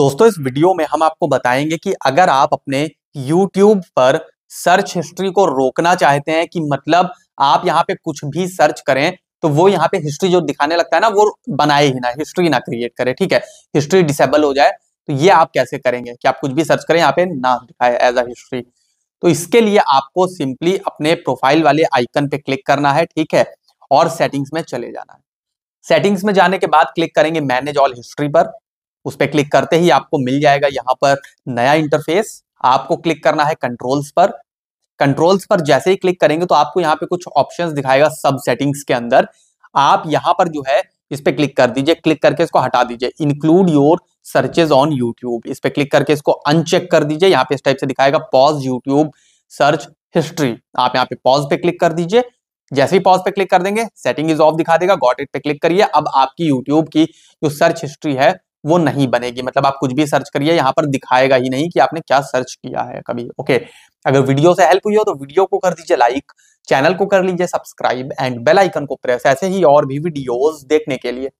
दोस्तों इस वीडियो में हम आपको बताएंगे कि अगर आप अपने YouTube पर सर्च हिस्ट्री को रोकना चाहते हैं कि मतलब आप यहाँ पे कुछ भी सर्च करें तो वो यहाँ पे हिस्ट्री जो दिखाने लगता है ना वो बनाए ही ना हिस्ट्री ना क्रिएट करे ठीक है हिस्ट्री डिसेबल हो जाए तो ये आप कैसे करेंगे कि आप कुछ भी सर्च करें यहाँ पे ना दिखाए एज अ हिस्ट्री तो इसके लिए आपको सिंपली अपने प्रोफाइल वाले आइकन पे क्लिक करना है ठीक है और सेटिंग्स में चले जाना है सेटिंग्स में जाने के बाद क्लिक करेंगे मैनेज ऑल हिस्ट्री पर उस पर क्लिक करते ही आपको मिल जाएगा यहाँ पर नया इंटरफेस आपको क्लिक करना है कंट्रोल्स पर कंट्रोल्स पर जैसे ही क्लिक करेंगे तो आपको यहाँ पे कुछ ऑप्शन दिखाएगा सब सेटिंग्स के अंदर आप यहाँ पर जो है इस पर क्लिक कर दीजिए क्लिक करके इसको हटा दीजिए include your searches on YouTube इस पर क्लिक करके इसको अनचेक कर दीजिए यहाँ पे इस टाइप से दिखाएगा पॉज यूट्यूब सर्च हिस्ट्री आप यहाँ पे पॉज पे क्लिक कर दीजिए जैसे ही पॉज पे क्लिक कर देंगे सेटिंग इज ऑफ दिखा देगा गॉट इट पे क्लिक करिए अब आपकी यूट्यूब की जो सर्च हिस्ट्री है वो नहीं बनेगी मतलब आप कुछ भी सर्च करिए यहाँ पर दिखाएगा ही नहीं कि आपने क्या सर्च किया है कभी ओके अगर वीडियो से हेल्प हुई हो तो वीडियो को कर दीजिए लाइक चैनल को कर लीजिए सब्सक्राइब एंड बेल आइकन को प्रेस ऐसे ही और भी वीडियोस देखने के लिए